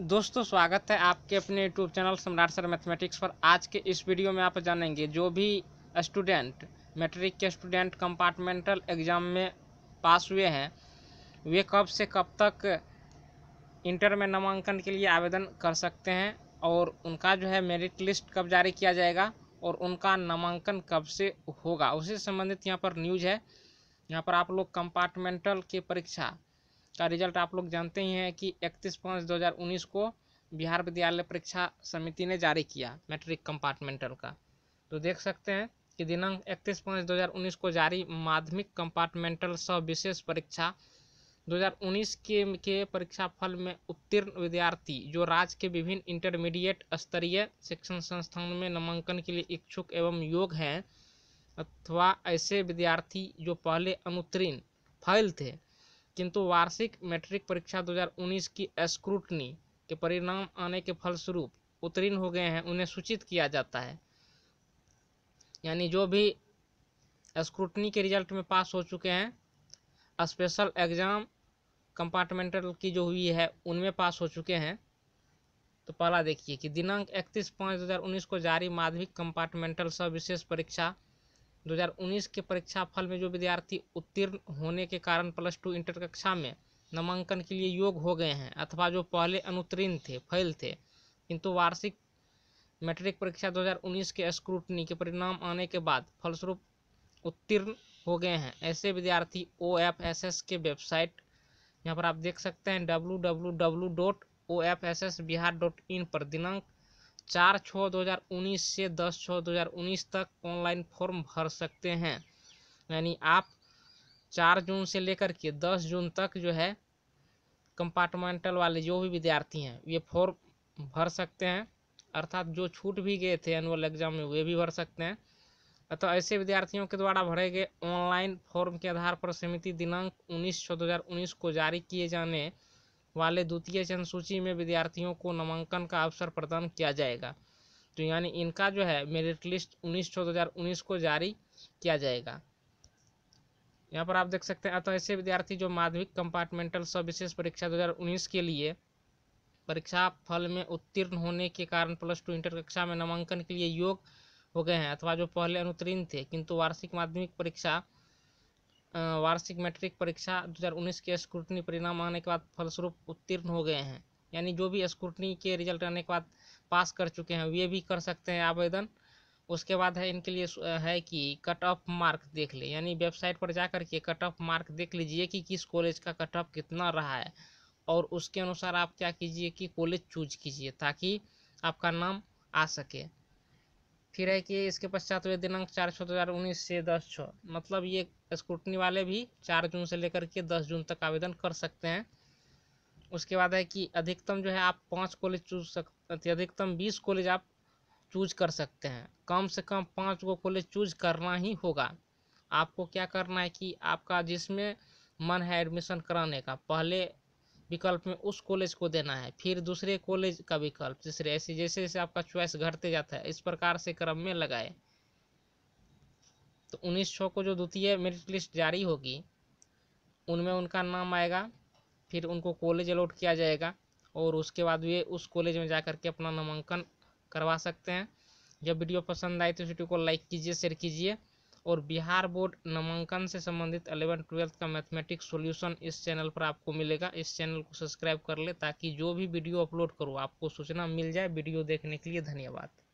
दोस्तों स्वागत है आपके अपने YouTube channel Samrat sir mathematics पर आज के इस वीडियो में आप जानेंगे जो भी स्टूडेंट मैट्रिक के स्टूडेंट कंपार्टमेंटल एग्ज़ाम में पास हुए हैं वे कब से कब तक इंटर में नामांकन के लिए आवेदन कर सकते हैं और उनका जो है मेरिट लिस्ट कब जारी किया जाएगा और उनका नामांकन कब से होगा उसी संबंधित यहाँ पर न्यूज़ है यहाँ पर आप लोग कंपार्टमेंटल की परीक्षा का रिजल्ट आप लोग जानते ही हैं कि इकतीस पाँच दो हज़ार उन्नीस को बिहार विद्यालय परीक्षा समिति ने जारी किया मैट्रिक कंपार्टमेंटल का तो देख सकते हैं कि दिनांक इकतीस पाँच दो हज़ार उन्नीस को जारी माध्यमिक कंपार्टमेंटल सह विशेष परीक्षा 2019 के के परीक्षा फल में उत्तीर्ण विद्यार्थी जो राज्य के विभिन्न इंटरमीडिएट स्तरीय शिक्षण संस्थान में नामांकन के लिए इच्छुक एवं योग हैं अथवा ऐसे विद्यार्थी जो पहले अनुत्तीर्ण फैल थे किंतु वार्षिक मैट्रिक परीक्षा 2019 की स्क्रूटनी के परिणाम आने के फलस्वरूप उत्तीर्ण हो गए हैं उन्हें सूचित किया जाता है यानी जो भी स्क्रूटनी के रिजल्ट में पास हो चुके हैं स्पेशल एग्ज़ाम कंपार्टमेंटल की जो हुई है उनमें पास हो चुके हैं तो पहला देखिए कि दिनांक इकतीस पाँच दो को जारी माध्यमिक कंपार्टमेंटल सविशेष परीक्षा 2019 के परीक्षा फल में जो विद्यार्थी उत्तीर्ण होने के कारण प्लस टू इंटर कक्षा में नामांकन के लिए योग्य हो गए हैं अथवा जो पहले अनुत्तीर्ण थे फेल थे किंतु वार्षिक मैट्रिक परीक्षा 2019 के स्क्रूटनी के परिणाम आने के बाद फलस्वरूप उत्तीर्ण हो गए हैं ऐसे विद्यार्थी ओ एफ एस एस के वेबसाइट यहाँ पर आप देख सकते हैं W W W dot O F S S Bihar dot in पर दिनांक चार छः दो हज़ार उन्नीस से दस छः दो हज़ार उन्नीस तक ऑनलाइन फॉर्म भर सकते हैं यानी आप चार जून से लेकर के दस जून तक जो है कंपार्टमेंटल वाले जो भी विद्यार्थी हैं ये फॉर्म भर सकते हैं अर्थात जो छूट भी गए थे एनुअल एग्जाम में वे भी भर सकते हैं अतः ऐसे विद्यार्थियों के द्वारा भरे गए ऑनलाइन फॉर्म के आधार पर समिति दिनांक उन्नीस छः दो हज़ार उन्नीस को जारी किए जाने वाले द्वितीय चयन सूची में विद्यार्थियों को नामांकन का अवसर प्रदान किया जाएगा तो यानी इनका जो है मेरिट लिस्ट उन्नीस छः दो हज़ार उन्नीस को जारी किया जाएगा यहाँ पर आप देख सकते हैं अतः ऐसे विद्यार्थी जो माध्यमिक कंपार्टमेंटल विशेष परीक्षा 2019 के लिए परीक्षा फल में उत्तीर्ण होने के कारण प्लस टू इंटर कक्षा में नामांकन के लिए योग्य हो गए हैं अथवा जो पहले अनुत्तीर्ण थे किंतु वार्षिक माध्यमिक परीक्षा वार्षिक मैट्रिक परीक्षा 2019 के स्क्रूटनी परिणाम आने के बाद फलस्वरूप उत्तीर्ण हो गए हैं यानी जो भी स्क्रूटनी के रिजल्ट आने के बाद पास कर चुके हैं वे भी कर सकते हैं आवेदन उसके बाद है इनके लिए है कि कट ऑफ मार्क देख ले यानी वेबसाइट पर जा के कट ऑफ मार्क देख लीजिए कि किस कॉलेज का कट ऑफ कितना रहा है और उसके अनुसार आप क्या कीजिए कि कॉलेज चूज कीजिए ताकि आपका नाम आ सके फिर है कि इसके पश्चात हुए दिनांक चार छः दो हज़ार उन्नीस से दस छः मतलब ये स्क्रूटनी वाले भी चार जून से लेकर के दस जून तक आवेदन कर सकते हैं उसके बाद है कि अधिकतम जो है आप पाँच कॉलेज चूज सकते अधिकतम बीस कॉलेज आप चूज कर सकते हैं कम से कम पाँच को कॉलेज चूज करना ही होगा आपको क्या करना है कि आपका जिसमें मन है एडमिशन कराने का पहले विकल्प में उस कॉलेज को देना है फिर दूसरे कॉलेज का विकल्प तीसरे ऐसे जैसे जैसे आपका चॉइस घटते जाता है इस प्रकार से क्रम में लगाए तो उन्नीस को जो द्वितीय मेरिट लिस्ट जारी होगी उनमें उनका नाम आएगा फिर उनको कॉलेज अलॉट किया जाएगा और उसके बाद वे उस कॉलेज में जा के अपना नामांकन करवा सकते हैं जब वीडियो पसंद आए तो वीडियो को लाइक कीजिए शेयर कीजिए और बिहार बोर्ड नामांकन से संबंधित अलेवन ट्वेल्थ का मैथमेटिक्स सॉल्यूशन इस चैनल पर आपको मिलेगा इस चैनल को सब्सक्राइब कर ले ताकि जो भी वीडियो अपलोड करो आपको सूचना मिल जाए वीडियो देखने के लिए धन्यवाद